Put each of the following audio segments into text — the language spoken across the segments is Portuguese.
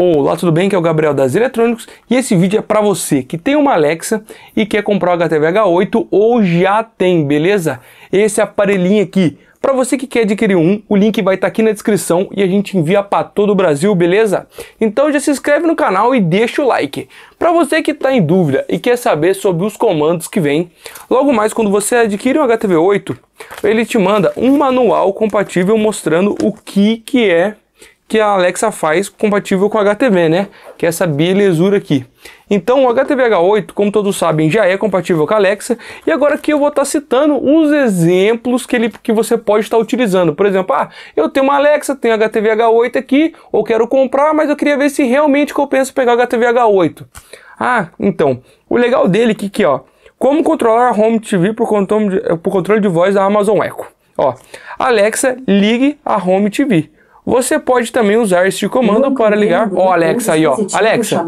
Olá, tudo bem? Que é o Gabriel das Eletrônicos e esse vídeo é para você que tem uma Alexa e quer comprar o HTV H8 ou já tem, beleza? Esse aparelhinho aqui. Para você que quer adquirir um, o link vai estar tá aqui na descrição e a gente envia para todo o Brasil, beleza? Então já se inscreve no canal e deixa o like. Para você que está em dúvida e quer saber sobre os comandos que vem, logo mais quando você adquire um HTV8, ele te manda um manual compatível mostrando o que, que é que a Alexa faz compatível com HTV, né? Que é essa belezura aqui. Então o HTVH8, como todos sabem, já é compatível com a Alexa. E agora aqui eu vou estar tá citando os exemplos que, ele, que você pode estar tá utilizando. Por exemplo, ah, eu tenho uma Alexa, tenho HTVH8 aqui, ou quero comprar, mas eu queria ver se realmente compensa pegar HTVH8. Ah, então, o legal dele aqui, que, ó, como controlar a Home TV por controle de, por controle de voz da Amazon Echo. Ó, Alexa, ligue a Home TV. Você pode também usar este comando para ligar... Ó, oh, Alexa aí, ó. Tipo Alexa,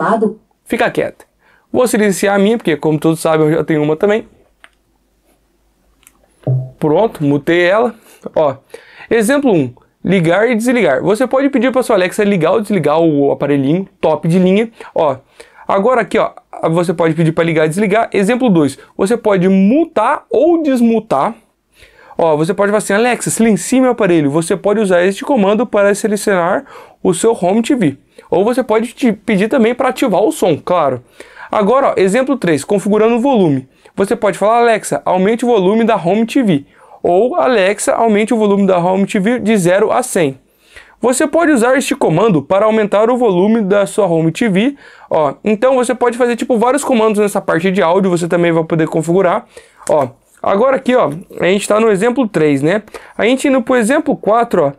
fica quieta. Vou silenciar a minha, porque como todos sabem, eu já tenho uma também. Pronto, mutei ela. Ó, exemplo 1. Ligar e desligar. Você pode pedir para sua Alexa ligar ou desligar o aparelhinho top de linha. Ó, agora aqui, ó, você pode pedir para ligar e desligar. Exemplo 2. Você pode mutar ou desmutar Ó, você pode falar assim, Alexa, silencie meu aparelho. Você pode usar este comando para selecionar o seu Home TV. Ou você pode te pedir também para ativar o som, claro. Agora, ó, exemplo 3, configurando o volume. Você pode falar, Alexa, aumente o volume da Home TV. Ou, Alexa, aumente o volume da Home TV de 0 a 100. Você pode usar este comando para aumentar o volume da sua Home TV. Ó, então você pode fazer tipo vários comandos nessa parte de áudio, você também vai poder configurar. Ó, Agora aqui, ó, a gente está no exemplo 3, né? A gente indo para o exemplo 4, ó,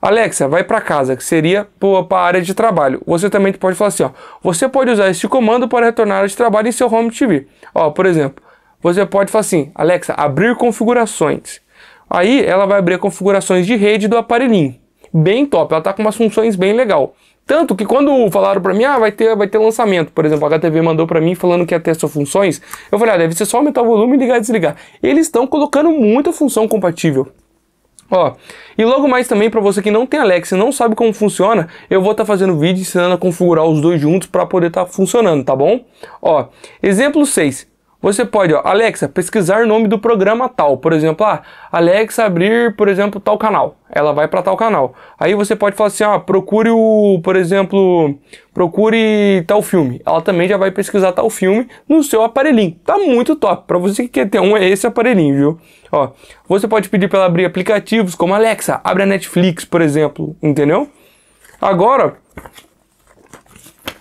Alexa, vai para casa, que seria para a área de trabalho. Você também pode falar assim, ó, você pode usar este comando para retornar de trabalho em seu Home TV. Ó, por exemplo, você pode falar assim, Alexa, abrir configurações. Aí ela vai abrir configurações de rede do aparelhinho. Bem top, ela tá com umas funções bem legal. Tanto que quando falaram para mim, ah, vai ter, vai ter lançamento, por exemplo, a HTV mandou para mim falando que ia ter suas funções, eu falei, ah, deve ser só aumentar o volume e ligar e desligar. Eles estão colocando muita função compatível. Ó, e logo mais também para você que não tem Alexa e não sabe como funciona, eu vou estar tá fazendo vídeo ensinando a configurar os dois juntos para poder estar tá funcionando, tá bom? Ó, exemplo 6. Você pode, ó, Alexa, pesquisar o nome do programa tal. Por exemplo, ah, Alexa abrir, por exemplo, tal canal. Ela vai para tal canal. Aí você pode falar assim, ó, procure o, por exemplo, procure tal filme. Ela também já vai pesquisar tal filme no seu aparelhinho. Tá muito top. Para você que quer ter um, é esse aparelhinho, viu? Ó, você pode pedir para ela abrir aplicativos como Alexa, abre a Netflix, por exemplo, entendeu? Agora,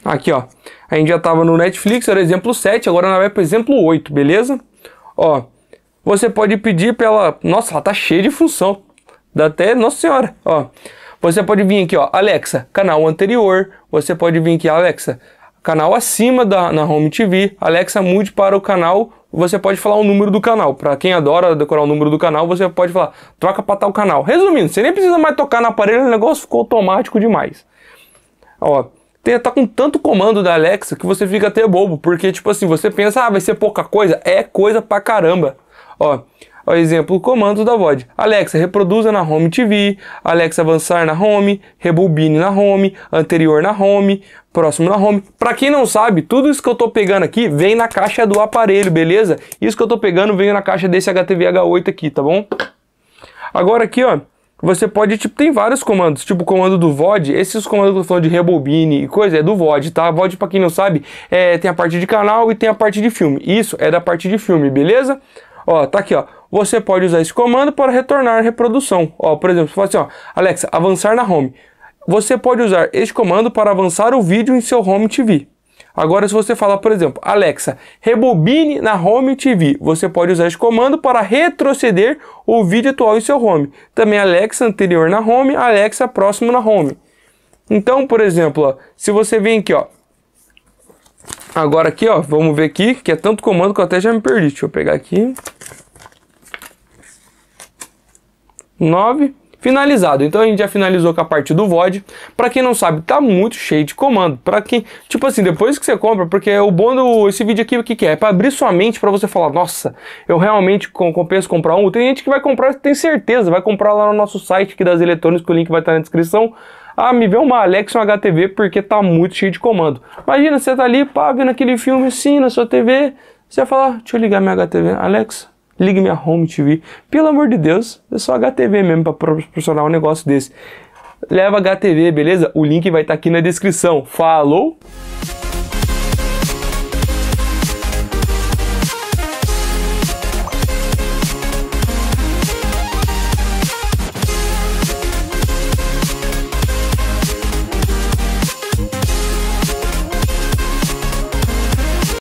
aqui, ó. A gente já estava no Netflix, era exemplo 7, agora ela vai para exemplo 8, beleza? Ó, você pode pedir para ela... Nossa, ela tá cheia de função. Dá até... Nossa Senhora, ó. Você pode vir aqui, ó, Alexa, canal anterior. Você pode vir aqui, Alexa, canal acima da na Home TV. Alexa, mude para o canal. Você pode falar o número do canal. Para quem adora decorar o número do canal, você pode falar, troca para tal canal. Resumindo, você nem precisa mais tocar no aparelho, o negócio ficou automático demais. Ó, tem, tá com tanto comando da Alexa que você fica até bobo, porque tipo assim, você pensa, ah, vai ser pouca coisa, é coisa pra caramba. Ó, ó exemplo, comandos comando da VOD. Alexa, reproduza na Home TV, Alexa avançar na Home, rebobine na Home, anterior na Home, próximo na Home. Pra quem não sabe, tudo isso que eu tô pegando aqui vem na caixa do aparelho, beleza? Isso que eu tô pegando vem na caixa desse HTV H8 aqui, tá bom? Agora aqui, ó, você pode, tipo, tem vários comandos, tipo o comando do VOD, esses comandos que eu tô falando de rebobine e coisa, é do VOD, tá? VOD, pra quem não sabe, é, tem a parte de canal e tem a parte de filme. Isso é da parte de filme, beleza? Ó, tá aqui, ó. Você pode usar esse comando para retornar a reprodução. Ó, por exemplo, você fala assim, ó, Alexa, avançar na home. Você pode usar este comando para avançar o vídeo em seu Home TV. Agora, se você falar, por exemplo, Alexa, rebobine na Home TV, você pode usar esse comando para retroceder o vídeo atual em seu Home. Também Alexa anterior na Home, Alexa próximo na Home. Então, por exemplo, ó, se você vem aqui, ó, agora aqui, ó, vamos ver aqui, que é tanto comando que eu até já me perdi. Deixa eu pegar aqui. 9 finalizado. Então a gente já finalizou com a parte do VOD. Para quem não sabe, tá muito cheio de comando. Para quem, tipo assim, depois que você compra, porque o bom do esse vídeo aqui, o que, que é? É para abrir sua mente para você falar, nossa, eu realmente compenso comprar um. Tem gente que vai comprar, tem certeza, vai comprar lá no nosso site aqui das eletrônicas, que o link vai estar tá na descrição. Ah, me vê uma Alexa um HTV porque tá muito cheio de comando. Imagina, você tá ali, pá, vendo aquele filme assim na sua TV, você vai falar, deixa eu ligar minha HTV, Alexa, ligue minha Home TV. Pelo amor de Deus, é só HTV mesmo para proporcionar um negócio desse. Leva HTV, beleza? O link vai estar tá aqui na descrição. Falou!